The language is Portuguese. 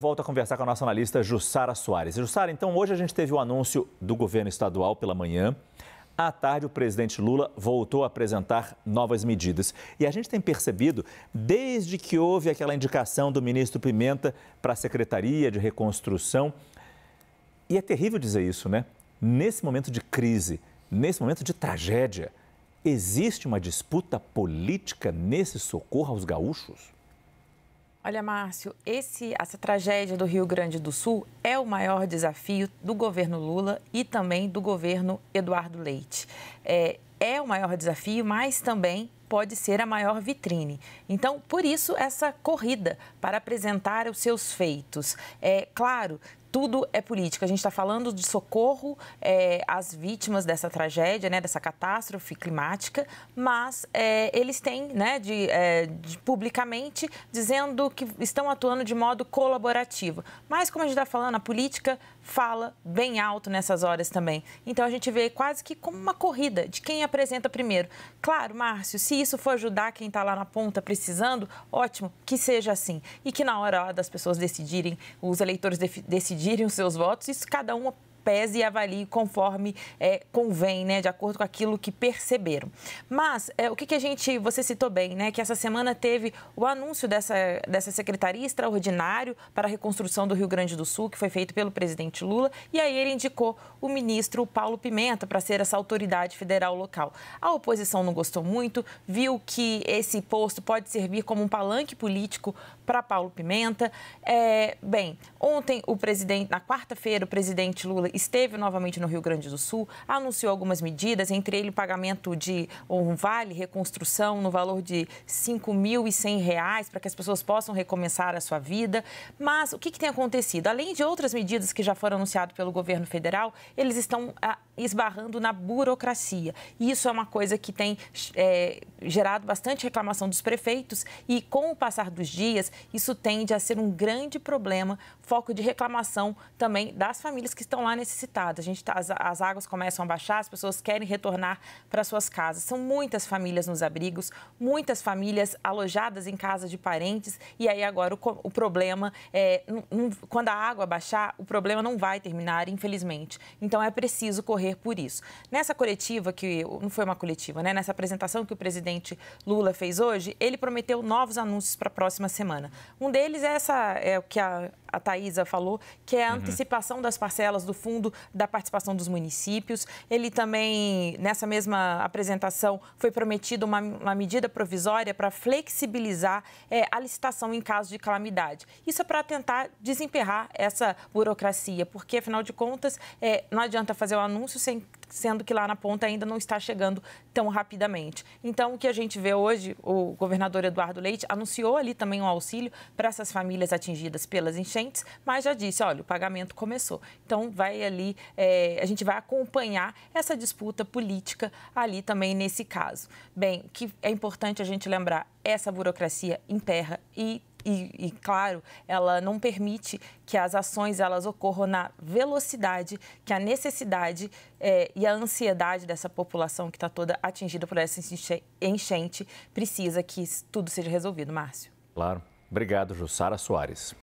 Volto a conversar com a nossa analista Jussara Soares. Jussara, então hoje a gente teve o anúncio do governo estadual pela manhã. À tarde, o presidente Lula voltou a apresentar novas medidas. E a gente tem percebido, desde que houve aquela indicação do ministro Pimenta para a Secretaria de Reconstrução, e é terrível dizer isso, né? Nesse momento de crise, nesse momento de tragédia, existe uma disputa política nesse socorro aos gaúchos? Olha, Márcio, esse, essa tragédia do Rio Grande do Sul é o maior desafio do governo Lula e também do governo Eduardo Leite. É, é o maior desafio, mas também pode ser a maior vitrine. Então, por isso, essa corrida para apresentar os seus feitos. É claro, tudo é política. A gente está falando de socorro é, às vítimas dessa tragédia, né, dessa catástrofe climática, mas é, eles têm, né, de, é, de, publicamente dizendo que estão atuando de modo colaborativo. Mas como a gente está falando, a política fala bem alto nessas horas também. Então a gente vê quase que como uma corrida de quem apresenta primeiro. Claro, Márcio, se isso for ajudar quem está lá na ponta precisando, ótimo, que seja assim. E que na hora das pessoas decidirem, os eleitores decidirem os seus votos, isso cada um pese e avalie conforme é, convém, né, de acordo com aquilo que perceberam. Mas é, o que, que, a gente, você citou bem, né, que essa semana teve o anúncio dessa, dessa secretaria extraordinária para a reconstrução do Rio Grande do Sul, que foi feito pelo presidente Lula, e aí ele indicou o ministro Paulo Pimenta para ser essa autoridade federal local. A oposição não gostou muito, viu que esse posto pode servir como um palanque político para Paulo Pimenta. É, bem, ontem o presidente, na quarta-feira, o presidente Lula esteve novamente no Rio Grande do Sul, anunciou algumas medidas, entre ele o pagamento de um vale reconstrução no valor de R$ 5.100 para que as pessoas possam recomeçar a sua vida. Mas o que, que tem acontecido? Além de outras medidas que já foram anunciadas pelo governo federal, eles estão ah, esbarrando na burocracia. isso é uma coisa que tem é, gerado bastante reclamação dos prefeitos e, com o passar dos dias, isso tende a ser um grande problema, foco de reclamação também das famílias que estão lá nesse necessitadas. A gente tá, as, as águas começam a baixar, as pessoas querem retornar para suas casas. São muitas famílias nos abrigos, muitas famílias alojadas em casa de parentes. E aí agora o, o problema é quando a água baixar, o problema não vai terminar, infelizmente. Então é preciso correr por isso. Nessa coletiva que não foi uma coletiva, né? Nessa apresentação que o presidente Lula fez hoje, ele prometeu novos anúncios para a próxima semana. Um deles é essa é o que a a Thaisa falou, que é a uhum. antecipação das parcelas do fundo da participação dos municípios. Ele também, nessa mesma apresentação, foi prometido uma, uma medida provisória para flexibilizar é, a licitação em caso de calamidade. Isso é para tentar desemperrar essa burocracia, porque, afinal de contas, é, não adianta fazer o um anúncio sem sendo que lá na ponta ainda não está chegando tão rapidamente. Então, o que a gente vê hoje, o governador Eduardo Leite anunciou ali também um auxílio para essas famílias atingidas pelas enchentes, mas já disse, olha, o pagamento começou. Então, vai ali, é, a gente vai acompanhar essa disputa política ali também nesse caso. Bem, que é importante a gente lembrar, essa burocracia emperra e e, e, claro, ela não permite que as ações elas ocorram na velocidade que a necessidade é, e a ansiedade dessa população que está toda atingida por essa enchente precisa que tudo seja resolvido, Márcio. Claro. Obrigado, Jussara Soares.